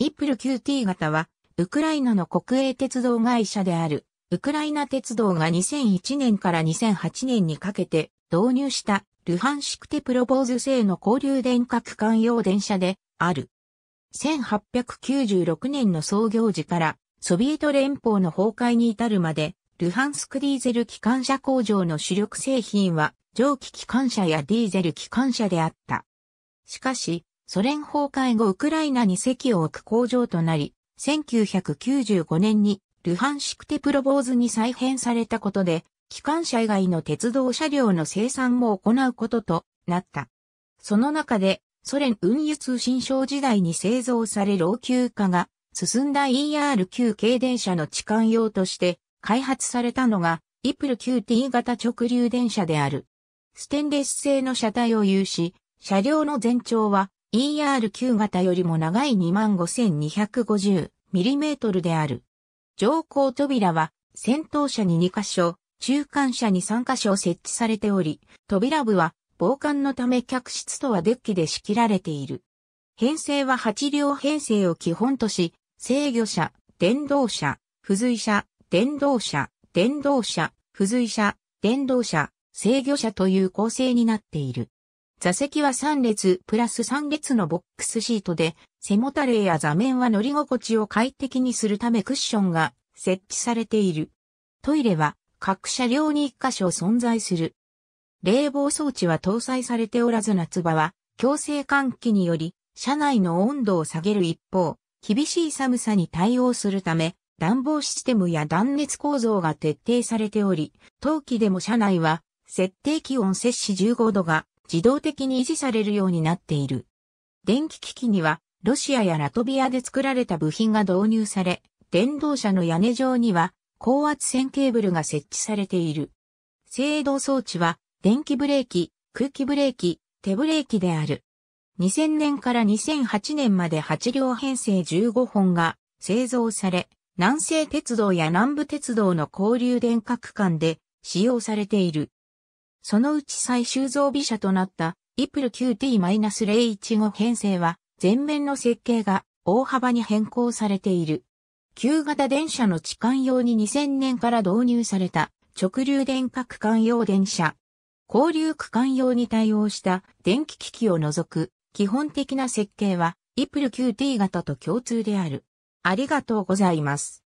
イップル QT 型は、ウクライナの国営鉄道会社である、ウクライナ鉄道が2001年から2008年にかけて導入した、ルハンシクテプロボーズ製の交流電化区間用電車である。1896年の創業時から、ソビエト連邦の崩壊に至るまで、ルハンスクディーゼル機関車工場の主力製品は、蒸気機関車やディーゼル機関車であった。しかし、ソ連崩壊後ウクライナに席を置く工場となり、1995年にルハンシクテプロボーズに再編されたことで、機関車以外の鉄道車両の生産も行うこととなった。その中で、ソ連運輸通信省時代に製造され老朽化が進んだ ER9 系電車の置換用として開発されたのが、イプル q t 型直流電車である。ステンレス製の車体を有し、車両の全長は ER9 型よりも長い 25250mm である。乗降扉は先頭車に2箇所、中間車に3箇所設置されており、扉部は防寒のため客室とはデッキで仕切られている。編成は8両編成を基本とし、制御車、電動車、付随車、電動車、電動車、付随車、電動車、制御車という構成になっている。座席は3列プラス3列のボックスシートで、背もたれや座面は乗り心地を快適にするためクッションが設置されている。トイレは各車両に1箇所存在する。冷房装置は搭載されておらず夏場は強制換気により車内の温度を下げる一方、厳しい寒さに対応するため暖房システムや断熱構造が徹底されており、冬季でも車内は設定気温摂氏15度が自動的に維持されるようになっている。電気機器には、ロシアやラトビアで作られた部品が導入され、電動車の屋根上には、高圧線ケーブルが設置されている。制動装置は、電気ブレーキ、空気ブレーキ、手ブレーキである。2000年から2008年まで8両編成15本が製造され、南西鉄道や南部鉄道の交流電化区間で使用されている。そのうち最終造備車となったイプル QT-015 編成は前面の設計が大幅に変更されている。旧型電車の置換用に2000年から導入された直流電化区間用電車。交流区間用に対応した電気機器を除く基本的な設計はイプル QT 型と共通である。ありがとうございます。